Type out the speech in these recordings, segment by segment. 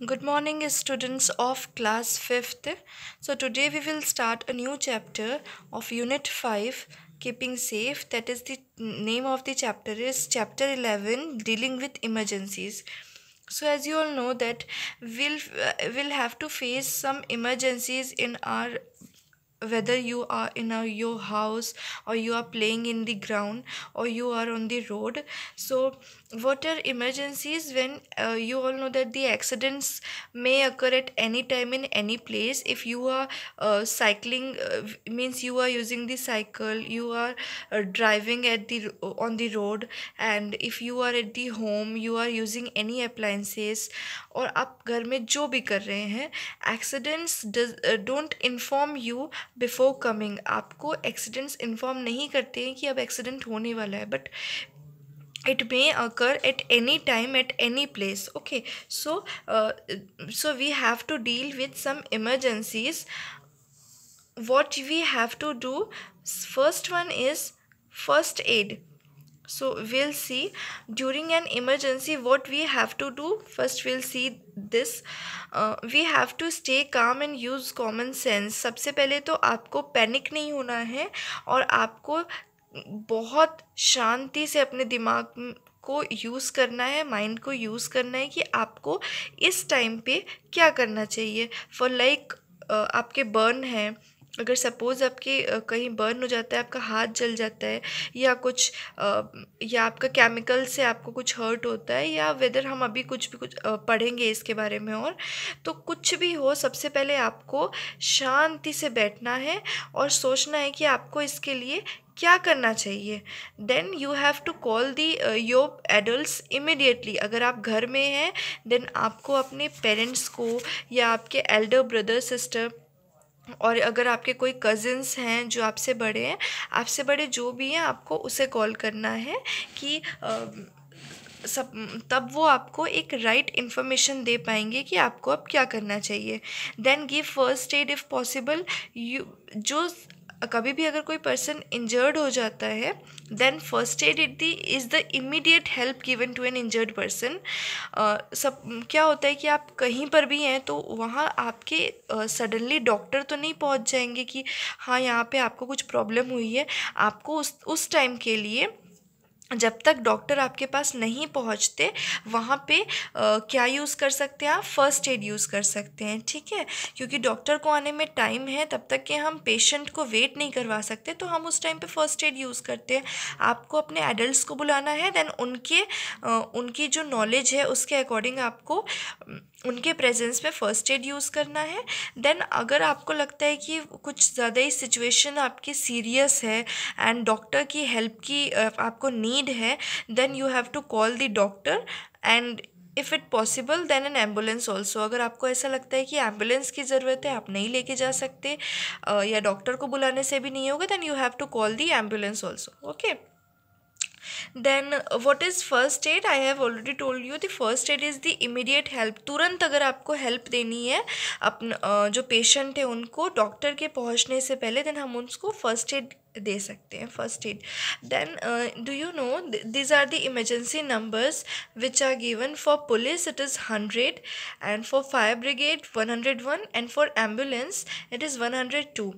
Good morning students of class 5th. So today we will start a new chapter of unit 5 keeping safe that is the name of the chapter is chapter 11 dealing with emergencies. So as you all know that we'll, we'll have to face some emergencies in our whether you are in a, your house or you are playing in the ground or you are on the road so what are emergencies when uh, you all know that the accidents may occur at any time in any place if you are uh, cycling uh, means you are using the cycle you are driving at the on the road and if you are at the home you are using any appliances और आप घर में जो भी कर रहे हैं accidents don't inform you before coming आपको एक्सीडेंट्स इन्फॉर्म नहीं करते हैं कि अब एक्सीडेंट होने वाला है but it may occur at any time at any place okay so uh, so we have to deal with some emergencies what we have to do first one is first aid so we'll see during an emergency what we have to do first we'll see this uh, we have to stay calm and use common sense सबसे पहले तो आपको panic नहीं होना है और आपको बहुत शांति से अपने दिमाग को यूज़ करना है माइंड को यूज़ करना है कि आपको इस टाइम पे क्या करना चाहिए फॉर लाइक like, आपके बर्न हैं अगर सपोज़ आपके कहीं बर्न हो जाता है आपका हाथ जल जाता है या कुछ या आपका केमिकल से आपको कुछ हर्ट होता है या वेदर हम अभी कुछ भी कुछ पढ़ेंगे इसके बारे में और तो कुछ भी हो सबसे पहले आपको शांति से बैठना है और सोचना है कि आपको इसके लिए क्या करना चाहिए then you have to call the यो एडल्ट इमिडिएटली अगर आप घर में हैं देन आपको अपने पेरेंट्स को या आपके एल्डर ब्रदर सिस्टर और अगर आपके कोई कज़न्स हैं जो आपसे बड़े हैं आपसे बड़े जो भी हैं आपको उसे कॉल करना है कि आ, सब तब वो आपको एक राइट right इन्फॉर्मेशन दे पाएंगे कि आपको अब क्या करना चाहिए then give first aid if possible you जो कभी भी अगर कोई पर्सन इंजर्ड हो जाता है then first aid it the is the immediate help given to an injured person सब क्या होता है कि आप कहीं पर भी हैं तो वहाँ आपके सडनली uh, डॉक्टर तो नहीं पहुँच जाएंगे कि हाँ यहाँ पे आपको कुछ प्रॉब्लम हुई है आपको उस उस टाइम के लिए जब तक डॉक्टर आपके पास नहीं पहुंचते वहाँ पे आ, क्या यूज़ कर सकते हैं आप फर्स्ट एड यूज़ कर सकते हैं ठीक है क्योंकि डॉक्टर को आने में टाइम है तब तक कि हम पेशेंट को वेट नहीं करवा सकते तो हम उस टाइम पे फर्स्ट एड यूज़ करते हैं आपको अपने एडल्ट्स को बुलाना है देन उनके आ, उनकी जो नॉलेज है उसके अकॉर्डिंग आपको उनके प्रेजेंस में फ़र्स्ट एड यूज़ करना है देन अगर आपको लगता है कि कुछ ज़्यादा ही सिचुएशन आपकी सीरियस है एंड डॉक्टर की हेल्प की आपको नीड है then you have to call the doctor and if it possible then an ambulance also अगर आपको ऐसा लगता है कि एम्बुलेंस की ज़रूरत है आप नहीं लेके जा सकते या डॉक्टर को बुलाने से भी नहीं होगा then you have to call the ambulance also okay then what is first aid I have already told you the first aid is the immediate help तुरंत अगर आपको हेल्प देनी है अपना जो पेशेंट है उनको डॉक्टर के पहुँचने से पहले देन हम उसको फर्स्ट एड दे सकते हैं first aid then do you know these are the emergency numbers which are given for police it is hundred and for fire brigade one hundred one and for ambulance it is one hundred two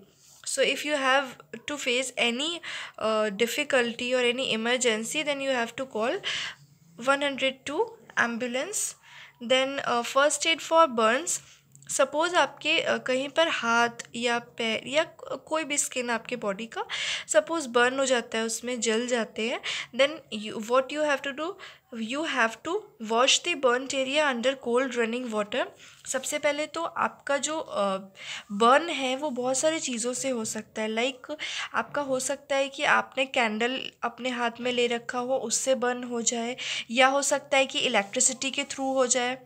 so if you have to face any uh, difficulty or any emergency then you have to call 102 ambulance then uh, first aid for burns suppose आपके कहीं पर हाथ या पैर या कोई भी skin आपके बॉडी का सपोज़ बर्न हो जाता है उसमें जल जाते हैं then what you have to do you have to wash the burn area under cold running water सबसे पहले तो आपका जो बर्न है वो बहुत सारी चीज़ों से हो सकता है लाइक like, आपका हो सकता है कि आपने कैंडल अपने हाथ में ले रखा हो उससे बर्न हो जाए या हो सकता है कि इलेक्ट्रिसिटी के थ्रू हो जाए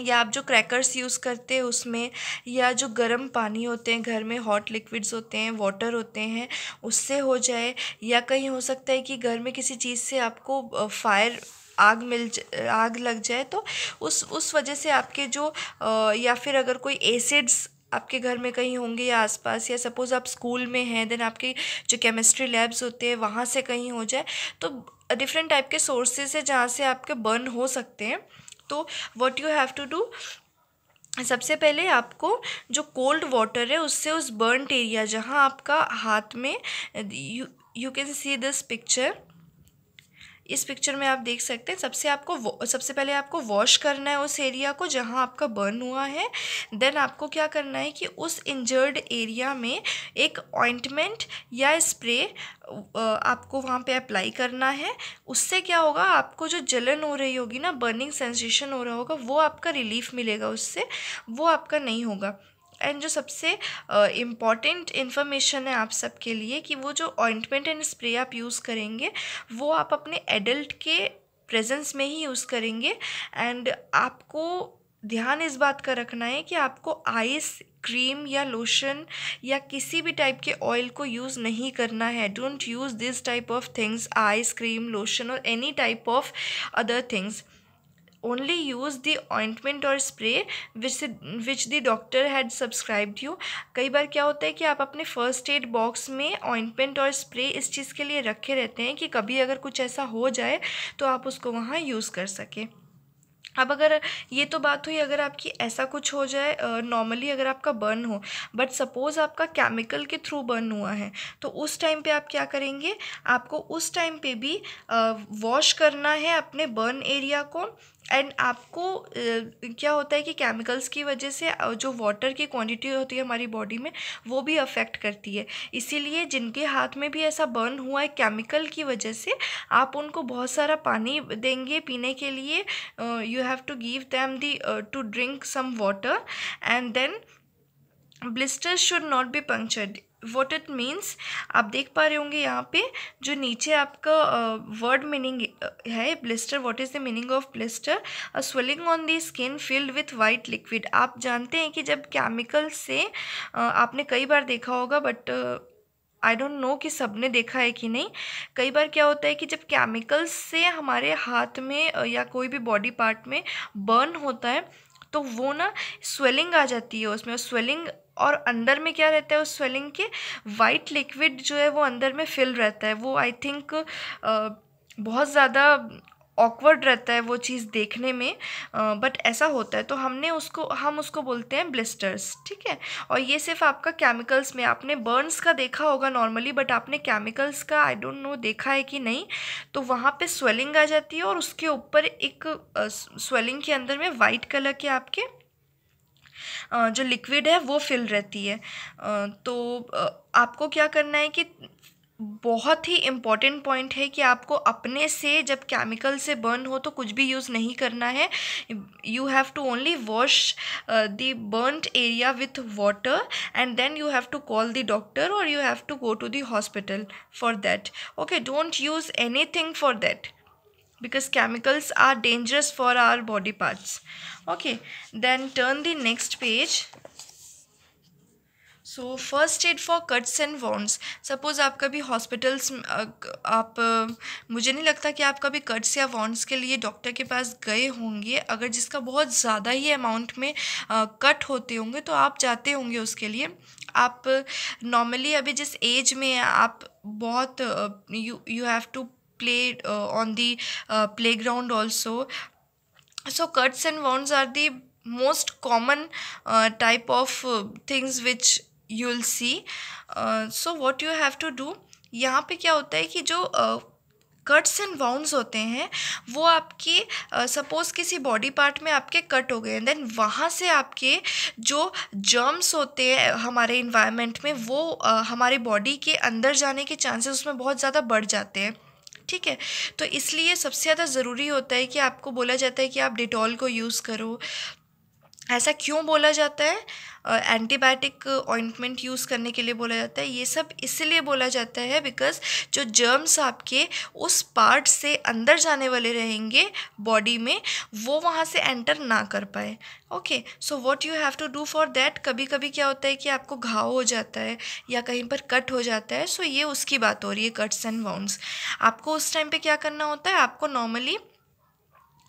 या आप जो क्रैकर्स यूज़ करते हैं उसमें या जो गर्म पानी होते हैं घर में हॉट लिक्विड्स होते हैं वाटर होते हैं उससे हो जाए या कहीं हो सकता है कि घर में किसी चीज़ से आपको फायर आग मिल आग लग जाए तो उस उस वजह से आपके जो आ, या फिर अगर कोई एसिड्स आपके घर में कहीं होंगे या आसपास या सपोज़ आप स्कूल में हैं देन आपके जो केमिस्ट्री लैब्स होते हैं वहाँ से कहीं हो जाए तो डिफरेंट टाइप के सोर्सेज है जहाँ से आपके बर्न हो सकते हैं तो what you have to do सबसे पहले आपको जो कोल्ड वाटर है उससे उस बर्नड एरिया जहाँ आपका हाथ में you you can see this picture इस पिक्चर में आप देख सकते हैं सबसे आपको सबसे पहले आपको वॉश करना है उस एरिया को जहाँ आपका बर्न हुआ है देन आपको क्या करना है कि उस इंजर्ड एरिया में एक ऑइंटमेंट या स्प्रे आपको वहाँ पे अप्लाई करना है उससे क्या होगा आपको जो जलन हो रही होगी ना बर्निंग सेंसेशन हो रहा होगा वो आपका रिलीफ मिलेगा उससे वो आपका नहीं होगा एंड जो सबसे इम्पॉर्टेंट इन्फॉर्मेशन है आप सबके लिए कि वो जो ऑइंटमेंट एंड स्प्रे आप यूज़ करेंगे वो आप अपने एडल्ट के प्रेजेंस में ही यूज़ करेंगे एंड आपको ध्यान इस बात का रखना है कि आपको आइस क्रीम या लोशन या किसी भी टाइप के ऑयल को यूज़ नहीं करना है don't use this type of things ice cream lotion और any type of other things only use the ointment or spray which which the doctor had subscribed you कई बार क्या होता है कि आप अपने फर्स्ट एड बॉक्स में ointment और spray इस चीज़ के लिए रखे रहते हैं कि कभी अगर कुछ ऐसा हो जाए तो आप उसको वहाँ यूज़ कर सकें अब अगर ये तो बात हुई अगर आपकी ऐसा कुछ हो जाए नॉर्मली अगर आपका बर्न हो बट सपोज़ आपका केमिकल के थ्रू बर्न हुआ है तो उस टाइम पे आप क्या करेंगे आपको उस टाइम पे भी वॉश करना है अपने बर्न एरिया को एंड आपको क्या होता है कि केमिकल्स की वजह से जो वाटर की क्वांटिटी होती है हमारी बॉडी में वो भी अफेक्ट करती है इसीलिए जिनके हाथ में भी ऐसा बर्न हुआ है केमिकल की वजह से आप उनको बहुत सारा पानी देंगे पीने के लिए you have to give them the to drink some water and then blisters should not be punctured what it means आप देख पा रहे होंगे यहाँ पे जो नीचे आपका वर्ड uh, मीनिंग है blister what is the meaning of blister a swelling on the skin filled with white liquid आप जानते हैं कि जब केमिकल से uh, आपने कई बार देखा होगा बट आई डोंट नो कि सब ने देखा है कि नहीं कई बार क्या होता है कि जब केमिकल्स से हमारे हाथ में या कोई भी बॉडी पार्ट में बर्न होता है तो वो ना स्वेलिंग आ जाती है उसमें और स्वेलिंग और अंदर में क्या रहता है उस स्वेलिंग के वाइट लिक्विड जो है वो अंदर में फिल रहता है वो आई थिंक बहुत ज़्यादा ऑकवर्ड रहता है वो चीज़ देखने में बट ऐसा होता है तो हमने उसको हम उसको बोलते हैं ब्लिस्टर्स ठीक है और ये सिर्फ आपका केमिकल्स में आपने बर्न्स का देखा होगा नॉर्मली बट आपने केमिकल्स का आई डोंट नो देखा है कि नहीं तो वहाँ पे स्वेलिंग आ जाती है और उसके ऊपर एक स्वेलिंग के अंदर में वाइट कलर के आपके जो लिक्विड है वो फिल रहती है तो आपको क्या करना है कि बहुत ही इम्पॉर्टेंट पॉइंट है कि आपको अपने से जब केमिकल से बर्न हो तो कुछ भी यूज़ नहीं करना है you have to only wash the burned area with water and then you have to call the doctor और you have to go to the hospital for that okay don't use anything for that because chemicals are dangerous for our body parts okay then turn the next page so first aid for cuts and wounds suppose आप कभी hospitals आप मुझे नहीं लगता कि आप कभी cuts या वॉन्ड्स के लिए डॉक्टर के पास गए होंगे अगर जिसका बहुत ज़्यादा ही अमाउंट में कट होते होंगे तो आप जाते होंगे उसके लिए आप नॉर्मली अभी जिस एज में आप बहुत you you have to played uh, on the uh, playground also so cuts and wounds are the most common uh, type of things which you'll see so what you have to do यहाँ पर क्या होता है कि जो cuts and wounds होते हैं वो आपके सपोज़ uh, किसी बॉडी पार्ट में आपके कट हो गए देन वहाँ से आपके जो जर्म्स होते हैं हमारे इन्वायरमेंट में वो uh, हमारे बॉडी के अंदर जाने के चांसेस उसमें बहुत ज़्यादा बढ़ जाते हैं ठीक है तो इसलिए सबसे ज़्यादा ज़रूरी होता है कि आपको बोला जाता है कि आप डिटॉल को यूज़ करो ऐसा क्यों बोला जाता है एंटीबायोटिक ऑइंटमेंट यूज़ करने के लिए बोला जाता है ये सब इसलिए बोला जाता है बिकॉज जो जर्म्स आपके उस पार्ट से अंदर जाने वाले रहेंगे बॉडी में वो वहाँ से एंटर ना कर पाए okay so what you have to do for that कभी कभी क्या होता है कि आपको घाव हो जाता है या कहीं पर कट हो जाता है सो so ये उसकी बात हो रही है कट्स एंड वाउंड्स आपको उस टाइम पर क्या करना होता है आपको नॉर्मली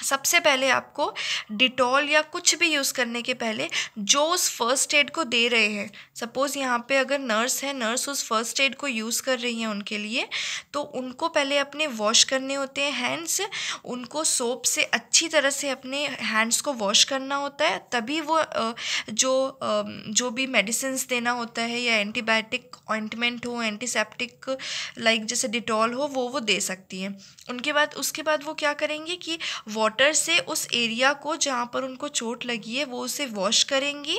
सबसे पहले आपको डिटॉल या कुछ भी यूज़ करने के पहले जो उस फर्स्ट एड को दे रहे हैं सपोज़ यहाँ पे अगर नर्स है नर्स उस फर्स्ट एड को यूज़ कर रही है उनके लिए तो उनको पहले अपने वॉश करने होते हैं हैंड्स उनको सोप से अच्छी तरह से अपने हैंड्स को वॉश करना होता है तभी वो जो जो भी मेडिसिन देना होता है या एंटीबायोटिक ऑइंटमेंट हो एंटीसेप्टिक लाइक जैसे डिटॉल हो वो वो दे सकती हैं उनके बाद उसके बाद वो क्या करेंगे कि वाटर वाटर से उस एरिया को जहाँ पर उनको चोट लगी है वो उसे वॉश करेंगी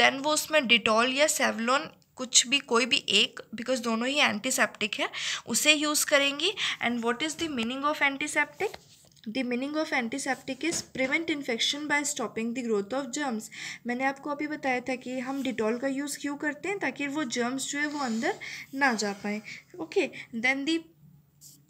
देन वो उसमें डिटॉल या सेवलॉन कुछ भी कोई भी एक बिकॉज दोनों ही एंटीसेप्टिक है उसे यूज़ करेंगी and what is the meaning of antiseptic the meaning of antiseptic is prevent infection by stopping the growth of germs मैंने आपको अभी बताया था कि हम डिटॉल का यूज़ क्यों करते हैं ताकि वो जर्म्स जो है वो अंदर ना जा पाए okay then the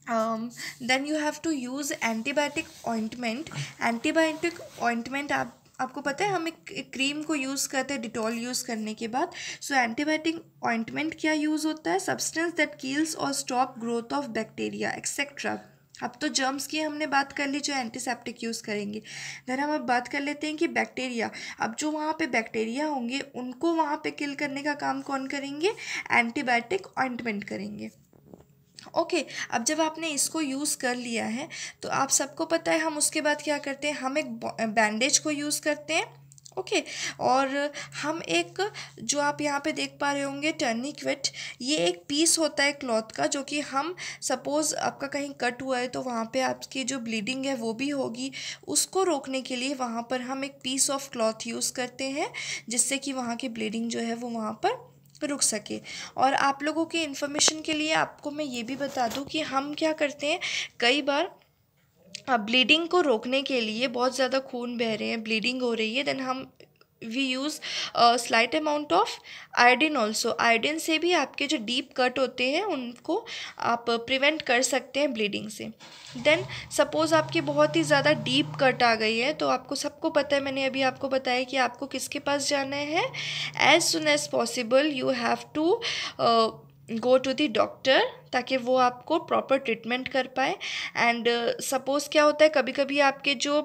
um, then you have to use antibiotic ointment antibiotic ointment आप आपको पता है हम एक, क्रीम को यूज़ करते हैं डिटॉल यूज़ करने के बाद सो एंटीबायोटिक ऑइंटमेंट क्या यूज़ होता है सब्सटेंस दैट कील्स और stop growth of bacteria etcetera अब तो जर्म्स की हमने बात कर ली जो एंटीसेप्टिक यूज़ करेंगे देन हम अब बात कर लेते हैं कि बैक्टीरिया अब जो वहाँ पे बैक्टीरिया होंगे उनको वहाँ पे किल करने का काम कौन करेंगे एंटीबायोटिक ऑइंटमेंट करेंगे ओके okay, अब जब आपने इसको यूज़ कर लिया है तो आप सबको पता है हम उसके बाद क्या करते हैं हम एक बैंडेज को यूज़ करते हैं ओके okay, और हम एक जो आप यहाँ पे देख पा रहे होंगे टर्निक्वेट ये एक पीस होता है क्लॉथ का जो कि हम सपोज़ आपका कहीं कट हुआ है तो वहाँ पे आपकी जो ब्लीडिंग है वो भी होगी उसको रोकने के लिए वहाँ पर हम एक पीस ऑफ क्लॉथ यूज़ करते हैं जिससे कि वहाँ की ब्लीडिंग जो है वो वहाँ पर रुक सके और आप लोगों की इन्फॉर्मेशन के लिए आपको मैं ये भी बता दूँ कि हम क्या करते हैं कई बार ब्लीडिंग को रोकने के लिए बहुत ज़्यादा खून बह रहे हैं ब्लीडिंग हो रही है देन हम we use slight amount of iodine also iodine से भी आपके जो डीप कट होते हैं उनको आप प्रिवेंट कर सकते हैं ब्लीडिंग से देन सपोज़ आपकी बहुत ही ज़्यादा डीप कट आ गई है तो आपको सबको पता है मैंने अभी आपको बताया कि आपको किसके पास जाना है as soon as possible you have to go to the doctor ताकि वो आपको प्रॉपर ट्रीटमेंट कर पाए एंड सपोज़ क्या होता है कभी कभी आपके जो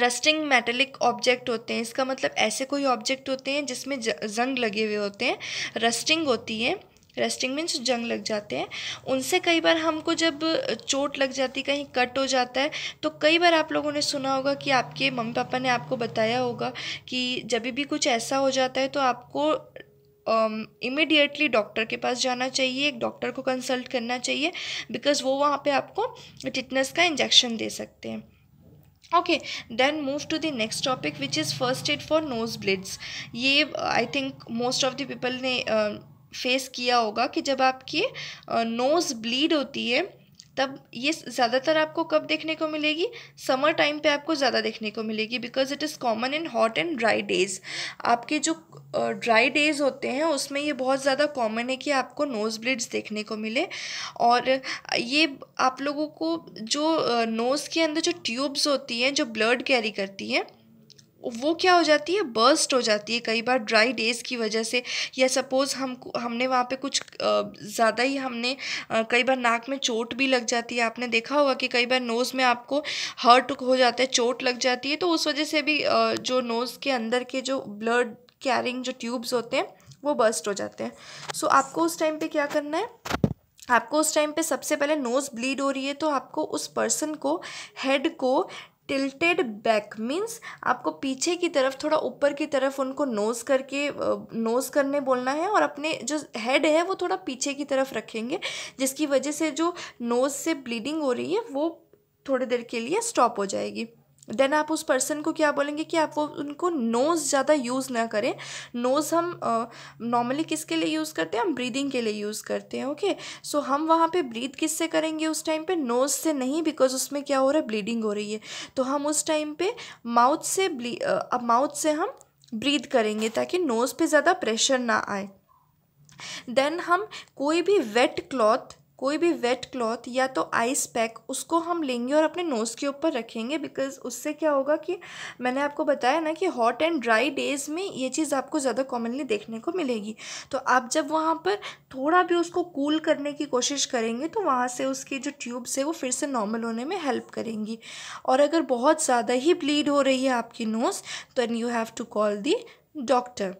रस्टिंग मेटेलिक ऑब्जेक्ट होते हैं इसका मतलब ऐसे कोई ऑब्जेक्ट होते हैं जिसमें जंग लगे हुए होते हैं रस्टिंग होती है रेस्टिंग मीन्स जंग लग जाते हैं उनसे कई बार हमको जब चोट लग जाती कहीं कट हो जाता है तो कई बार आप लोगों ने सुना होगा कि आपके मम्मी पापा ने आपको बताया होगा कि जब भी कुछ ऐसा हो जाता है तो आपको इमिडिएटली um, डॉक्टर के पास जाना चाहिए एक डॉक्टर को कंसल्ट करना चाहिए बिकॉज़ वो वहाँ पे आपको टिटनेस का इंजेक्शन दे सकते हैं okay then move to the next topic which is first aid for nose bleeds ये I think most of the people ने फेस uh, किया होगा कि जब आपकी नोज uh, ब्लीड होती है तब ये ज़्यादातर आपको कब देखने को मिलेगी समर टाइम पे आपको ज़्यादा देखने को मिलेगी because it is common in hot and dry days आपके जो ड्राई डेज़ होते हैं उसमें ये बहुत ज़्यादा कॉमन है कि आपको नोज़ ब्लीड्स देखने को मिले और ये आप लोगों को जो नोज़ के अंदर जो ट्यूब्स होती हैं जो ब्लड कैरी करती हैं वो क्या हो जाती है बर्स्ट हो जाती है कई बार ड्राई डेज़ की वजह से या सपोज़ हम हमने वहाँ पे कुछ ज़्यादा ही हमने कई बार नाक में चोट भी लग जाती है आपने देखा होगा कि कई बार नोज़ में आपको हर्ट हो जाता है चोट लग जाती है तो उस वजह से भी जो नोज़ के अंदर के जो ब्लड कैरिंग जो ट्यूब्स होते हैं वो बर्स्ट हो जाते हैं सो so, आपको उस टाइम पर क्या करना है आपको उस टाइम पे सबसे पहले नोज़ ब्लीड हो रही है तो आपको उस पर्सन को हेड को टिल्टेड बैक मीन्स आपको पीछे की तरफ थोड़ा ऊपर की तरफ उनको नोज़ करके नोज़ करने बोलना है और अपने जो हेड है वो थोड़ा पीछे की तरफ रखेंगे जिसकी वजह से जो नोज़ से ब्लीडिंग हो रही है वो थोड़ी देर के लिए स्टॉप हो जाएगी देन आप उस पर्सन को क्या बोलेंगे कि आप वो उनको नोज़ ज़्यादा यूज़ ना करें नोज़ हम नॉर्मली किसके लिए यूज़ करते हैं हम ब्रीदिंग के लिए यूज़ करते हैं ओके सो so, हम वहाँ पे ब्रीद किससे करेंगे उस टाइम पे नोज़ से नहीं बिकॉज उसमें क्या हो रहा है ब्लीडिंग हो रही है तो हम उस टाइम पे माउथ से अब माउथ से हम ब्रीद करेंगे ताकि नोज़ पर ज़्यादा प्रेशर ना आए देन हम कोई भी वेट क्लॉथ कोई भी वेट क्लॉथ या तो आइस पैक उसको हम लेंगे और अपने नोज़ के ऊपर रखेंगे बिकॉज़ उससे क्या होगा कि मैंने आपको बताया ना कि हॉट एंड ड्राई डेज़ में ये चीज़ आपको ज़्यादा कॉमनली देखने को मिलेगी तो आप जब वहाँ पर थोड़ा भी उसको कूल करने की कोशिश करेंगे तो वहाँ से उसकी जो ट्यूब्स है वो फिर से नॉर्मल होने में हेल्प करेंगी और अगर बहुत ज़्यादा ही ब्लीड हो रही है आपकी nose an you have to call the doctor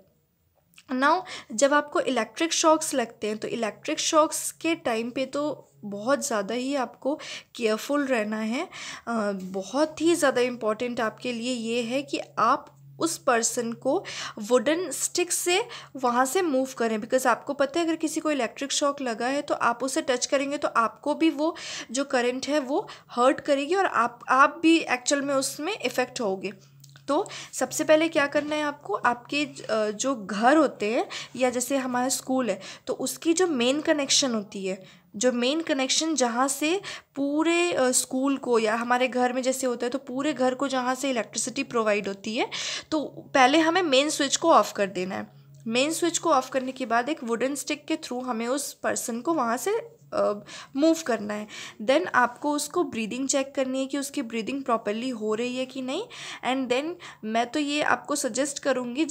now जब आपको इलेक्ट्रिक शॉक्स लगते हैं तो इलेक्ट्रिक शॉक्स के टाइम पे तो बहुत ज़्यादा ही आपको केयरफुल रहना है बहुत ही ज़्यादा इम्पॉर्टेंट आपके लिए ये है कि आप उस पर्सन को वुडन स्टिक से वहाँ से मूव करें बिकॉज आपको पता है अगर किसी को इलेक्ट्रिक शॉक लगा है तो आप उसे टच करेंगे तो आपको भी वो जो करंट है वो हर्ट करेगी और आप आप भी एक्चुअल में उसमें इफ़ेक्ट होगे तो सबसे पहले क्या करना है आपको आपके जो घर होते हैं या जैसे हमारा स्कूल है तो उसकी जो मेन कनेक्शन होती है जो मेन कनेक्शन जहाँ से पूरे स्कूल को या हमारे घर में जैसे होता है तो पूरे घर को जहाँ से इलेक्ट्रिसिटी प्रोवाइड होती है तो पहले हमें मेन स्विच को ऑफ़ कर देना है मेन स्विच को ऑफ़ करने के बाद एक वुडन स्टिक के थ्रू हमें उस पर्सन को वहाँ से मूव uh, करना है देन आपको उसको ब्रीदिंग चेक करनी है कि उसकी ब्रीदिंग प्रॉपरली हो रही है कि नहीं एंड देन मैं तो ये आपको सजेस्ट करूँगी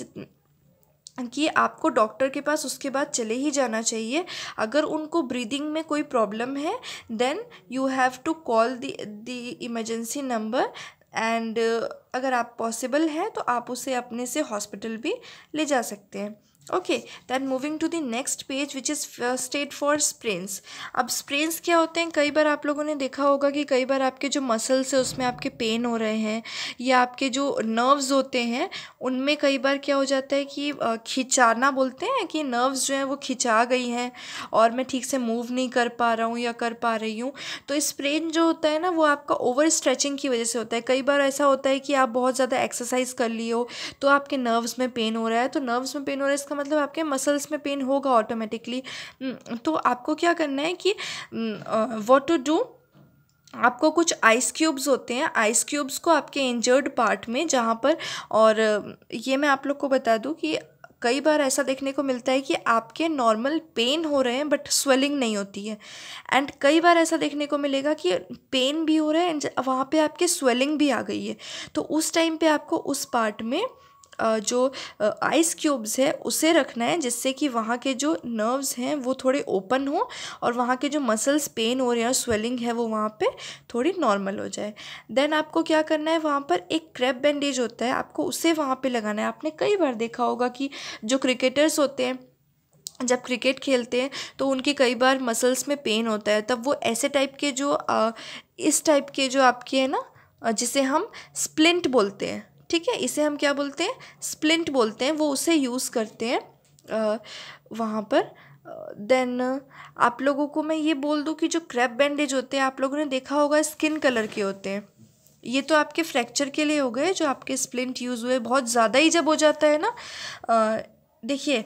कि आपको डॉक्टर के पास उसके बाद चले ही जाना चाहिए अगर उनको ब्रीदिंग में कोई प्रॉब्लम है then you have to call the emergency number and अगर आप पॉसिबल है तो आप उसे अपने से हॉस्पिटल भी ले जा सकते हैं okay then moving to the next page which is state for sprains अब स्प्रेंस क्या होते हैं कई बार आप लोगों ने देखा होगा कि कई बार आपके जो मसल्स है उसमें आपके पेन हो रहे हैं या आपके जो नर्व्स होते हैं उनमें कई बार क्या हो जाता है कि खिंचाना बोलते हैं कि नर्व्स जो हैं वो खिंचा गई हैं और मैं ठीक से मूव नहीं कर पा रहा हूँ या कर पा रही हूँ तो स्प्रेन जो होता है ना वो आपका ओवर स्ट्रेचिंग की वजह से होता है कई बार ऐसा होता है कि आप बहुत ज़्यादा एक्सरसाइज कर लिए हो तो आपके नर्व्स में पेन हो रहा है तो नर्व्स में पेन हो रहा है इसका मतलब आपके मसल्स में पेन होगा ऑटोमेटिकली हम्म, तो आपको क्या करना है कि वॉट टू डू आपको कुछ आइस क्यूब्स होते हैं आइस क्यूब्स को आपके इंजर्ड पार्ट में जहाँ पर और ये मैं आप लोग को बता दूँ कि कई बार ऐसा देखने को मिलता है कि आपके नॉर्मल पेन हो रहे हैं बट स्वेलिंग नहीं होती है एंड कई बार ऐसा देखने को मिलेगा कि पेन भी हो रहा है एंड वहाँ पे आपके स्वेलिंग भी आ गई है तो उस टाइम पे आपको उस पार्ट में जो आइस क्यूब्स है उसे रखना है जिससे कि वहाँ के जो नर्व्स हैं वो थोड़े ओपन हो और वहाँ के जो मसल्स पेन हो रहे हैं स्वेलिंग है वो वहाँ पे थोड़ी नॉर्मल हो जाए देन आपको क्या करना है वहाँ पर एक क्रैप बैंडेज होता है आपको उसे वहाँ पे लगाना है आपने कई बार देखा होगा कि जो क्रिकेटर्स होते हैं जब क्रिकेट खेलते हैं तो उनके कई बार मसल्स में पेन होता है तब वो ऐसे टाइप के जो इस टाइप के जो आपके हैं ना जिसे हम स्प्लिंट बोलते हैं ठीक है इसे हम क्या बोलते हैं स्प्लिंट बोलते हैं वो उसे यूज़ करते हैं वहाँ पर देन आप लोगों को मैं ये बोल दूँ कि जो क्रैप बैंडेज होते हैं आप लोगों ने देखा होगा स्किन कलर के होते हैं ये तो आपके फ्रैक्चर के लिए हो गए जो आपके स्प्लिंट यूज़ हुए बहुत ज़्यादा ही जब हो जाता है ना देखिए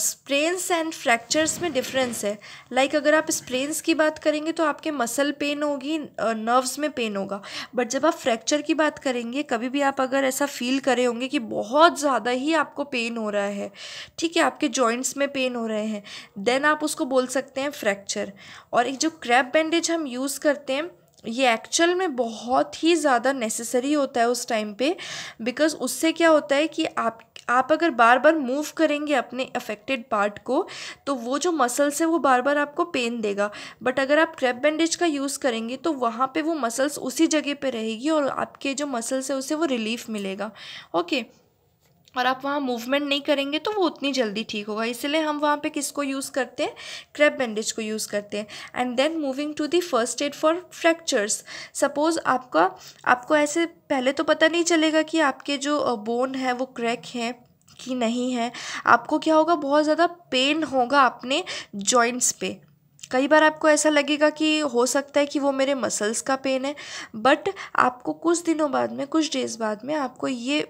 स्प्रेन्स एंड फ्रैक्चर्स में डिफरेंस है लाइक like अगर आप स्प्रेन्स की बात करेंगे तो आपके मसल पेन होगी नर्व्स में पेन होगा बट जब आप फ्रैक्चर की बात करेंगे कभी भी आप अगर ऐसा फील करें होंगे कि बहुत ज़्यादा ही आपको पेन हो रहा है ठीक है आपके जॉइंट्स में पेन हो रहे हैं देन आप उसको बोल सकते हैं फ्रैक्चर और एक जो क्रैप बैंडेज हम यूज़ करते हैं ये एक्चुअल में बहुत ही ज़्यादा नेसेसरी होता है उस टाइम पे बिकॉज़ उससे क्या होता है कि आप आप अगर बार बार मूव करेंगे अपने अफेक्टेड पार्ट को तो वो जो मसल्स है वो बार बार आपको पेन देगा बट अगर आप क्रैप बैंडेज का यूज़ करेंगे तो वहाँ पे वो मसल्स उसी जगह पे रहेगी और आपके जो मसल्स है उसे वो रिलीफ मिलेगा ओके okay. और आप वहाँ मूवमेंट नहीं करेंगे तो वो उतनी जल्दी ठीक होगा इसलिए हम वहाँ पे किसको यूज़ करते हैं क्रैप बैंडेज को यूज़ करते हैं and then moving to the first aid for fractures suppose आपका आपको ऐसे पहले तो पता नहीं चलेगा कि आपके जो बोन है वो क्रैक हैं कि नहीं है आपको क्या होगा बहुत ज़्यादा पेन होगा अपने जॉइंट्स पे कई बार आपको ऐसा लगेगा कि हो सकता है कि वो मेरे मसल्स का पेन है बट आपको कुछ दिनों बाद में कुछ डेज़ बाद में आपको ये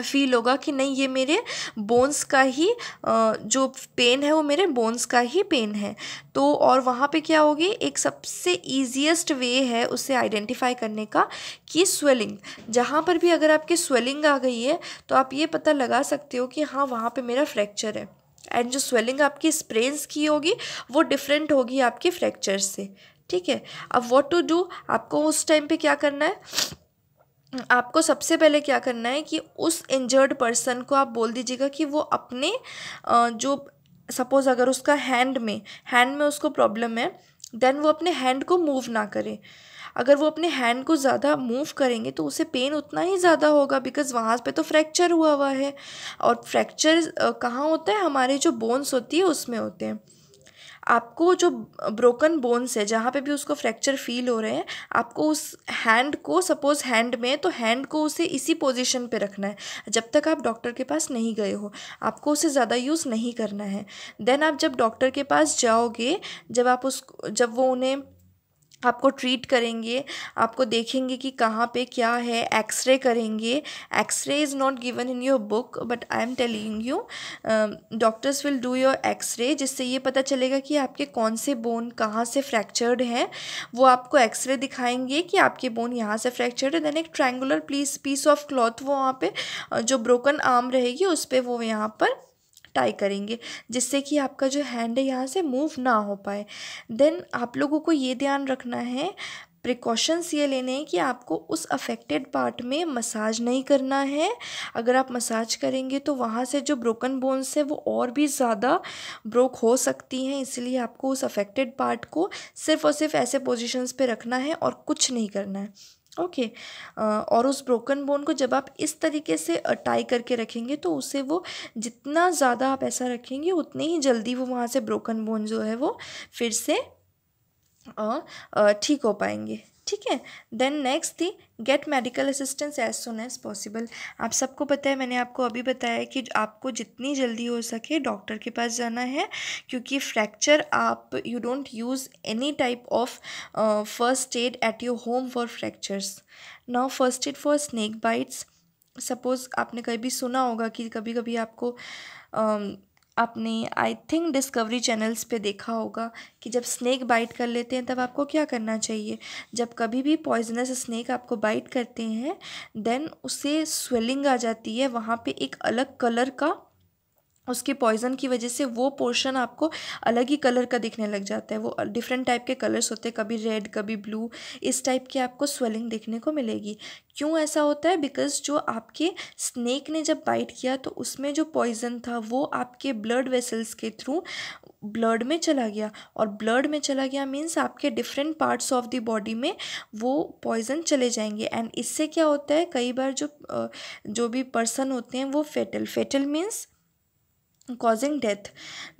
फील होगा कि नहीं ये मेरे बोन्स का ही जो पेन है वो मेरे बोन्स का ही पेन है तो और वहाँ पे क्या होगी एक सबसे ईजीएस्ट वे है उसे आइडेंटिफाई करने का कि स्वेलिंग जहाँ पर भी अगर आपकी स्वेलिंग आ गई है तो आप ये पता लगा सकते हो कि हाँ वहाँ पे मेरा फ्रैक्चर है एंड जो स्वेलिंग आपकी स्प्रेन्स की होगी वो डिफरेंट होगी आपके फ्रैक्चर से ठीक है अब वॉट टू डू आपको उस टाइम पर क्या करना है आपको सबसे पहले क्या करना है कि उस इंजर्ड पर्सन को आप बोल दीजिएगा कि वो अपने जो सपोज़ अगर उसका हैंड में हैंड में उसको प्रॉब्लम है देन वो अपने हैंड को मूव ना करें अगर वो अपने हैंड को ज़्यादा मूव करेंगे तो उसे पेन उतना ही ज़्यादा होगा बिकॉज वहाँ पे तो फ्रैक्चर हुआ हुआ है और फ्रैक्चर कहाँ होता है हमारे जो बोन्स होती है उसमें होते हैं आपको जो ब्रोकन बोन्स है जहाँ पे भी उसको फ्रैक्चर फील हो रहे हैं आपको उस हैंड को सपोज हैंड में तो हैंड को उसे इसी पोजीशन पे रखना है जब तक आप डॉक्टर के पास नहीं गए हो आपको उसे ज़्यादा यूज़ नहीं करना है देन आप जब डॉक्टर के पास जाओगे जब आप उस जब वो उन्हें आपको ट्रीट करेंगे आपको देखेंगे कि कहाँ पे क्या है एक्सरे करेंगे X-ray is not given in your book but I am telling you doctors will do your X-ray जिससे ये पता चलेगा कि आपके कौन से बोन कहाँ से फ्रैक्चर्ड हैं वो आपको एक्सरे दिखाएंगे कि आपके बोन यहाँ से फ्रैक्चर्ड है देन एक triangular please piece of cloth वो वहाँ पर जो ब्रोकन आर्म रहेगी उस पर वो यहाँ पर टाई करेंगे जिससे कि आपका जो हैंड है यहाँ से मूव ना हो पाए देन आप लोगों को ये ध्यान रखना है प्रिकॉशंस ये लेने हैं कि आपको उस अफेक्टेड पार्ट में मसाज नहीं करना है अगर आप मसाज करेंगे तो वहाँ से जो ब्रोकन बोन्स है वो और भी ज़्यादा ब्रोक हो सकती हैं इसलिए आपको उस अफेक्टेड पार्ट को सिर्फ़ और सिर्फ ऐसे पोजीशंस पे रखना है और कुछ नहीं करना है ओके okay. और उस ब्रोकन बोन को जब आप इस तरीके से टाई करके रखेंगे तो उसे वो जितना ज़्यादा आप ऐसा रखेंगे उतनी ही जल्दी वो वहाँ से ब्रोकन बोन जो है वो फिर से ठीक हो पाएंगे ठीक है then next the get medical assistance as soon as possible आप सबको पता है मैंने आपको अभी बताया कि आपको जितनी जल्दी हो सके डॉक्टर के पास जाना है क्योंकि फ्रैक्चर आप you don't use any type of first aid at your home for fractures now first aid for snake bites suppose आपने कभी सुना होगा कि कभी कभी आपको uh, आपने आई थिंक डिस्कवरी चैनल्स पे देखा होगा कि जब स्नैक बाइट कर लेते हैं तब आपको क्या करना चाहिए जब कभी भी पॉइजनस स्नैक आपको बाइट करते हैं देन उसे स्वेलिंग आ जाती है वहाँ पे एक अलग कलर का उसके पॉइज़न की वजह से वो पोर्शन आपको अलग ही कलर का दिखने लग जाता है वो डिफरेंट टाइप के कलर्स होते हैं कभी रेड कभी ब्लू इस टाइप की आपको स्वेलिंग देखने को मिलेगी क्यों ऐसा होता है बिकॉज जो आपके स्नेक ने जब बाइट किया तो उसमें जो पॉइज़न था वो आपके ब्लड वेसल्स के थ्रू ब्लड में चला गया और ब्लड में चला गया मीन्स आपके different parts of the body में वो पॉइज़न चले जाएंगे एंड इससे क्या होता है कई बार जो जो भी पर्सन होते हैं वो fatal fatal means causing death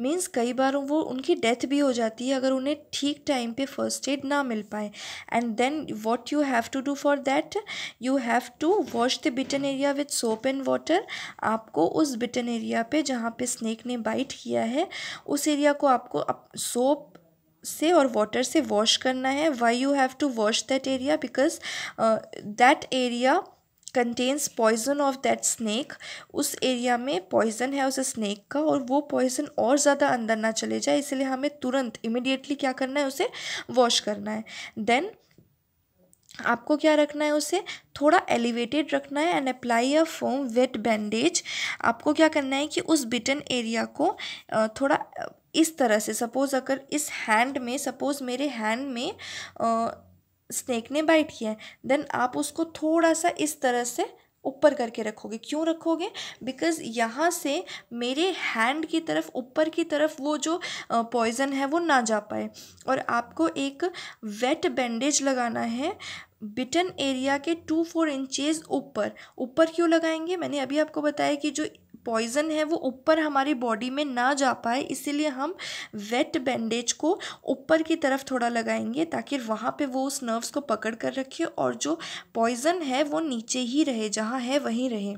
means कई बार वो उनकी डेथ भी हो जाती है अगर उन्हें ठीक टाइम पे फर्स्ट एड ना मिल पाए and then what you have to do for that you have to wash the bitten area with soap and water आपको उस बिटन एरिया पे जहाँ पे स्नेक ने बाइट किया है उस एरिया को आपको सोप से और वाटर से वॉश करना है why you have to wash that area because that area contains poison of that snake उस एरिया में पॉइजन है उस स्नैक का और वो पॉइजन और ज़्यादा अंदर ना चले जाए इसलिए हमें तुरंत इमिडिएटली क्या करना है उसे वॉश करना है देन आपको क्या रखना है उसे थोड़ा एलिवेटेड रखना है and apply a foam wet bandage आपको क्या करना है कि उस बिटन एरिया को थोड़ा इस तरह से सपोज़ अगर इस हैंड में सपोज़ मेरे हैंड में स्नैक ने बाइट किया है देन आप उसको थोड़ा सा इस तरह से ऊपर करके रखोगे क्यों रखोगे बिकॉज यहाँ से मेरे हैंड की तरफ ऊपर की तरफ वो जो पॉइज़न है वो ना जा पाए और आपको एक वेट बैंडेज लगाना है बिटन एरिया के टू फोर इंचेस ऊपर ऊपर क्यों लगाएंगे मैंने अभी आपको बताया कि जो पॉइज़न है वो ऊपर हमारी बॉडी में ना जा पाए इसीलिए हम वेट बैंडेज को ऊपर की तरफ थोड़ा लगाएंगे ताकि वहाँ पे वो उस नर्व्स को पकड़ कर रखे और जो पॉइज़न है वो नीचे ही रहे जहाँ है वहीं रहे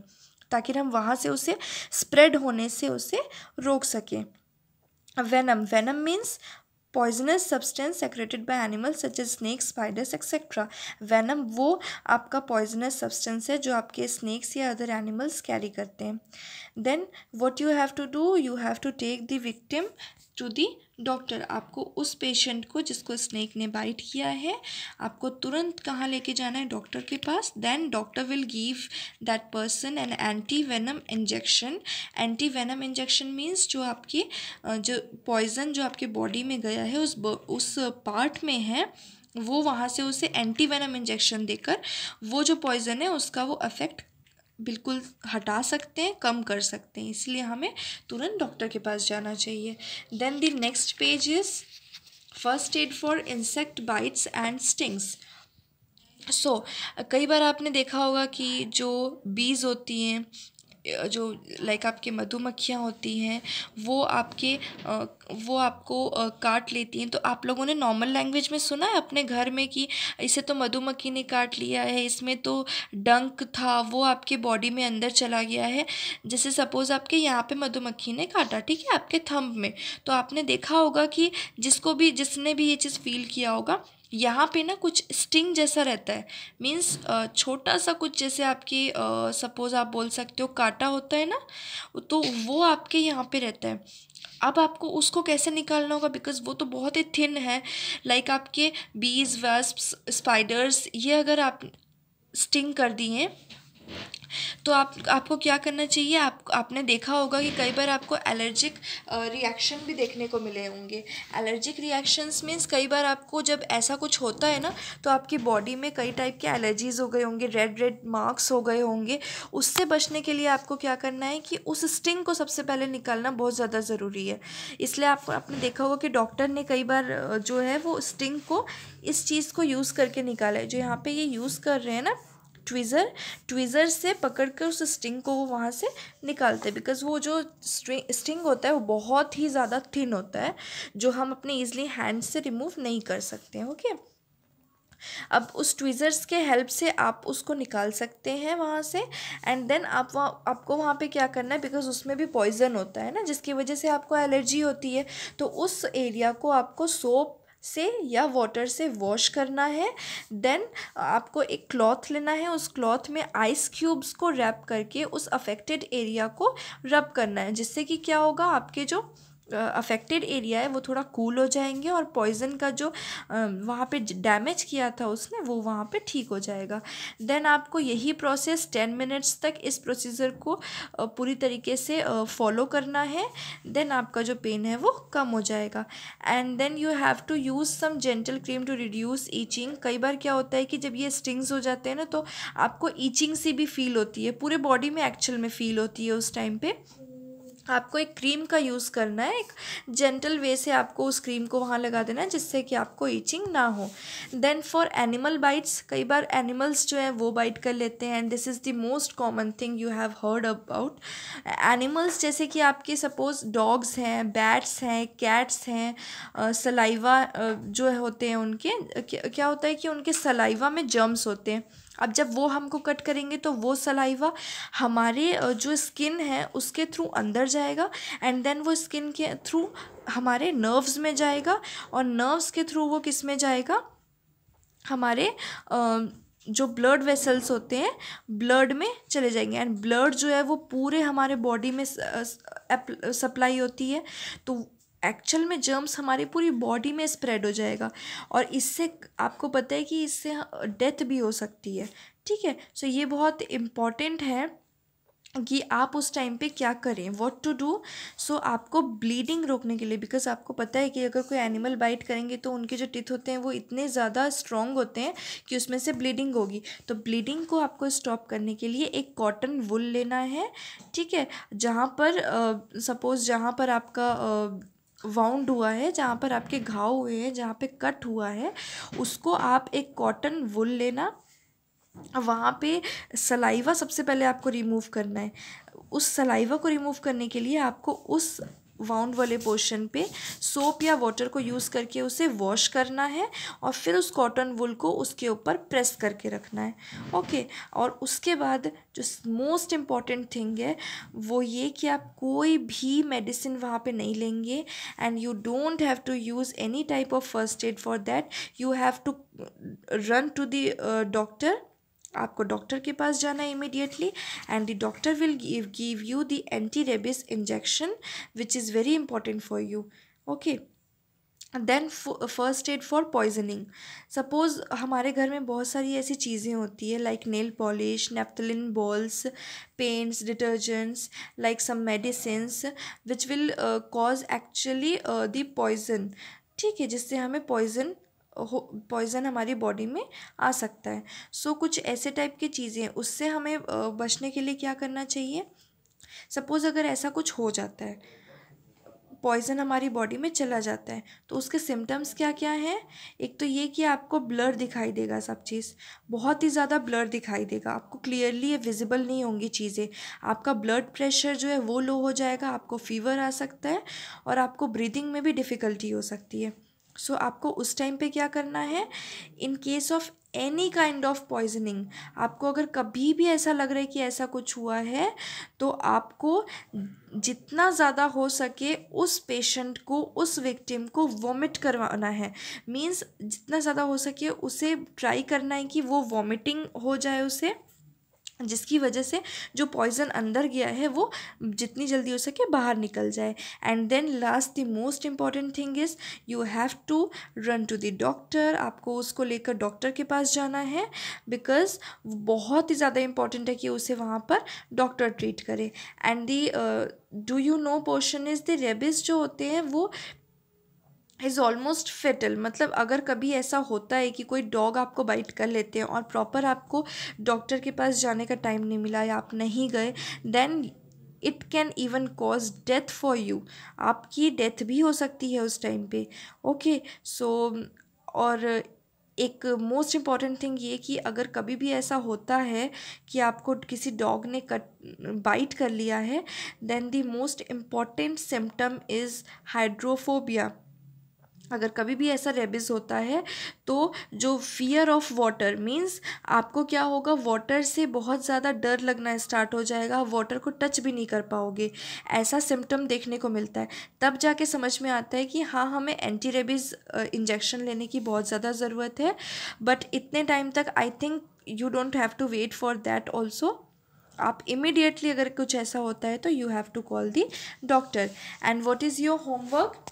ताकि हम वहाँ से उसे स्प्रेड होने से उसे रोक सकें venom venom means poisonous substance secreted by animals such as snakes spiders etcetera venom वो आपका पॉइजनस सब्सटेंस है जो आपके स्नैक्स या अदर एनिमल्स कैरी करते हैं then what you have to do you have to take the victim to the doctor आपको उस पेशेंट को जिसको स्नैक ने बाइट किया है आपको तुरंत कहाँ लेके जाना है डॉक्टर के पास then doctor will give that person an anti venom injection anti venom injection means जो आपके जो पॉइजन जो आपके बॉडी में गया है उस उस पार्ट में है वो वहाँ से उसे एंटी वेनम इंजेक्शन देकर वो जो पॉइजन है उसका वो अफेक्ट बिल्कुल हटा सकते हैं कम कर सकते हैं इसलिए हमें तुरंत डॉक्टर के पास जाना चाहिए then the next page is first aid for insect bites and stings so so, कई बार आपने देखा होगा कि जो बीज होती हैं जो लाइक आपके मधुमक्खियाँ होती हैं वो आपके वो आपको काट लेती हैं तो आप लोगों ने नॉर्मल लैंग्वेज में सुना है अपने घर में कि इसे तो मधुमक्खी ने काट लिया है इसमें तो डंक था वो आपके बॉडी में अंदर चला गया है जैसे सपोज़ आपके यहाँ पे मधुमक्खी ने काटा ठीक है आपके थंब में तो आपने देखा होगा कि जिसको भी जिसने भी ये चीज़ फील किया होगा यहाँ पे ना कुछ स्टिंग जैसा रहता है मीन्स छोटा सा कुछ जैसे आपकी सपोज़ आप बोल सकते हो काटा होता है ना तो वो आपके यहाँ पे रहता है अब आपको उसको कैसे निकालना होगा बिकॉज वो तो बहुत ही थिन है लाइक like आपके बीज वस्प स्पाइडर्स ये अगर आप स्टिंग कर दिए तो आप आपको क्या करना चाहिए आप आपने देखा होगा कि कई बार आपको एलर्जिक रिएक्शन भी देखने को मिले होंगे एलर्जिक रिएक्शंस मीन्स कई बार आपको जब ऐसा कुछ होता है ना तो आपकी बॉडी में कई टाइप के एलर्जीज़ हो गए होंगे रेड रेड मार्क्स हो गए होंगे उससे बचने के लिए आपको क्या करना है कि उस स्टिंग को सबसे पहले निकालना बहुत ज़्यादा ज़रूरी है इसलिए आप आपने देखा होगा कि डॉक्टर ने कई बार जो है वो स्टिंग को इस चीज़ को यूज़ करके निकाला है जो यहाँ पर ये यूज़ कर रहे हैं ना ट्विज़र ट्विज़र से पकड़ कर उस स्टिंग को वो वहाँ से निकालते हैं बिकॉज वो जो स्टिंग होता है वो बहुत ही ज़्यादा थिन होता है जो हम अपने ईजिली हैंड से रिमूव नहीं कर सकते हैं ओके अब उस ट्विज़र्स के हेल्प से आप उसको निकाल सकते हैं वहाँ से एंड देन आप वहाँ आपको वहाँ पे क्या करना है बिकॉज उसमें भी पॉइजन होता है ना जिसकी वजह से आपको एलर्जी होती है तो उस एरिया को आपको सोप से या वाटर से वॉश करना है देन आपको एक क्लॉथ लेना है उस क्लॉथ में आइस क्यूब्स को रैप करके उस अफेक्टेड एरिया को रब करना है जिससे कि क्या होगा आपके जो अफेक्टेड एरिया है वो थोड़ा कूल हो जाएंगे और पॉइजन का जो वहाँ पे डैमेज किया था उसने वो वहाँ पे ठीक हो जाएगा देन आपको यही प्रोसेस टेन मिनट्स तक इस प्रोसीजर को पूरी तरीके से फॉलो करना है देन आपका जो पेन है वो कम हो जाएगा and then you have to use some gentle cream to reduce itching कई बार क्या होता है कि जब ये स्टिंग्स हो जाते हैं ना तो आपको ईचिंग सी भी फील होती है पूरे बॉडी में एक्चुअल में फील होती है उस टाइम पर आपको एक क्रीम का यूज़ करना है एक जेंटल वे से आपको उस क्रीम को वहाँ लगा देना है जिससे कि आपको ईचिंग ना हो देन फॉर एनिमल बाइट्स कई बार एनिमल्स जो हैं वो बाइट कर लेते हैं and this is the most common thing you have heard about animals जैसे कि आपके सपोज डॉग्स हैं बैट्स हैं कैट्स हैं सलाइवा जो होते हैं उनके क्या होता है कि उनके सलाइवा में जर्म्स होते हैं अब जब वो हमको कट करेंगे तो वो सलाइवा हमारे जो स्किन है उसके थ्रू अंदर जाएगा एंड देन वो स्किन के थ्रू हमारे नर्व्स में जाएगा और नर्व्स के थ्रू वो किस में जाएगा हमारे जो ब्लड वेसल्स होते हैं ब्लड में चले जाएंगे एंड ब्लड जो है वो पूरे हमारे बॉडी में सप्लाई होती है तो एक्चुअल में जर्म्स हमारी पूरी बॉडी में स्प्रेड हो जाएगा और इससे आपको पता है कि इससे डेथ भी हो सकती है ठीक है सो so ये बहुत इम्पॉर्टेंट है कि आप उस टाइम पे क्या करें व्हाट टू डू सो आपको ब्लीडिंग रोकने के लिए बिकॉज आपको पता है कि अगर कोई एनिमल बाइट करेंगे तो उनके जो टिथ होते हैं वो इतने ज़्यादा स्ट्रॉन्ग होते हैं कि उसमें से ब्लीडिंग होगी तो ब्लीडिंग को आपको स्टॉप करने के लिए एक कॉटन वुल लेना है ठीक है जहाँ पर सपोज़ जहाँ पर आपका वाउंड हुआ है जहाँ पर आपके घाव हुए हैं जहाँ पे कट हुआ है उसको आप एक कॉटन वुल लेना वहाँ पे सलाइवा सबसे पहले आपको रिमूव करना है उस सलाइवा को रिमूव करने के लिए आपको उस वाउंड वाले पोर्शन पे सोप या वाटर को यूज़ करके उसे वॉश करना है और फिर उस कॉटन वुल को उसके ऊपर प्रेस करके रखना है ओके और उसके बाद जो मोस्ट इम्पॉर्टेंट थिंग है वो ये कि आप कोई भी मेडिसिन वहाँ पे नहीं लेंगे and you don't have to use any type of first aid for that you have to run to the doctor आपको डॉक्टर के पास जाना है immediately and the doctor will give give you the anti rabies injection which is very important for you okay then first aid for poisoning suppose हमारे घर में बहुत सारी ऐसी चीज़ें होती है like nail polish naphthalene balls paints detergents like some medicine which will cause actually the poison ठीक है जिससे हमें पॉइजन हो पॉइज़न हमारी बॉडी में आ सकता है सो so, कुछ ऐसे टाइप की चीज़ें उससे हमें बचने के लिए क्या करना चाहिए सपोज़ अगर ऐसा कुछ हो जाता है पॉइज़न हमारी बॉडी में चला जाता है तो उसके सिम्टम्स क्या क्या हैं एक तो ये कि आपको ब्लर दिखाई देगा सब चीज़ बहुत ही ज़्यादा ब्लर दिखाई देगा आपको क्लियरली ये विजिबल नहीं होंगी चीज़ें आपका ब्लड प्रेशर जो है वो लो हो जाएगा आपको फीवर आ सकता है और आपको ब्रीदिंग में भी डिफ़िकल्टी हो सकती है सो so, आपको उस टाइम पे क्या करना है in case of any kind of poisoning आपको अगर कभी भी ऐसा लग रहा है कि ऐसा कुछ हुआ है तो आपको जितना ज़्यादा हो सके उस पेशेंट को उस विक्टिम को वॉमिट करवाना है मीन्स जितना ज़्यादा हो सके उसे ट्राई करना है कि वो वॉमिटिंग हो जाए उसे जिसकी वजह से जो पॉइज़न अंदर गया है वो जितनी जल्दी हो सके बाहर निकल जाए and then last the most important thing is you have to run to the doctor आपको उसको लेकर डॉक्टर के पास जाना है बिकॉज बहुत ही ज़्यादा इम्पॉर्टेंट है कि उसे वहाँ पर डॉक्टर ट्रीट करे and the do you know portion is the rabies जो होते हैं वो इज़ ऑलमोस्ट फेटल मतलब अगर कभी ऐसा होता है कि कोई डॉग आपको बाइट कर लेते हैं और प्रॉपर आपको डॉक्टर के पास जाने का टाइम नहीं मिला या आप नहीं गए then it can even cause death for you आपकी डेथ भी हो सकती है उस टाइम पे ओके okay, सो so, और एक मोस्ट इम्पॉर्टेंट थिंग ये कि अगर कभी भी ऐसा होता है कि आपको किसी डॉग ने कट बाइट कर लिया है then the most important symptom is hydrophobia अगर कभी भी ऐसा रेबिस होता है तो जो फियर ऑफ वाटर मीन्स आपको क्या होगा वाटर से बहुत ज़्यादा डर लगना स्टार्ट हो जाएगा वाटर को टच भी नहीं कर पाओगे ऐसा सिम्टम देखने को मिलता है तब जाके समझ में आता है कि हाँ हमें एंटी रेबिस इंजेक्शन लेने की बहुत ज़्यादा ज़रूरत है बट इतने टाइम तक I think you don't have to wait for that also आप इमिडिएटली अगर कुछ ऐसा होता है तो you have to call the doctor and what is your homework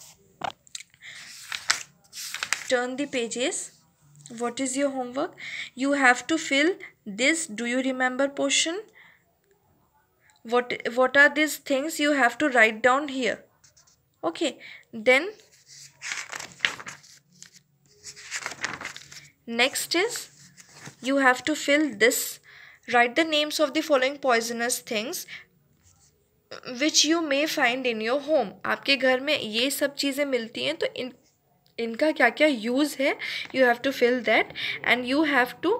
turn the pages what is your homework you have to fill this do you remember portion what what are these things you have to write down here okay then next is you have to fill this write the names of the following poisonous things which you may find in your home आपके घर में ये सब चीज़ें मिलती हैं तो इन इनका क्या क्या यूज़ है you have to fill that and you have to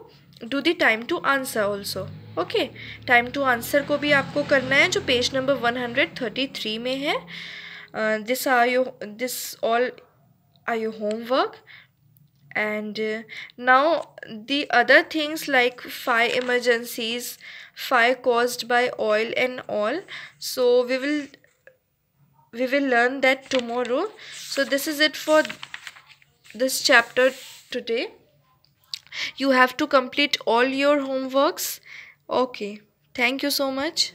do the time to answer also okay time to answer को भी आपको करना है जो page number one hundred thirty three में है this are your this all your homework and now the other things like five emergencies five caused by oil and all so we will we will learn that tomorrow so this is it for this chapter today you have to complete all your homeworks okay thank you so much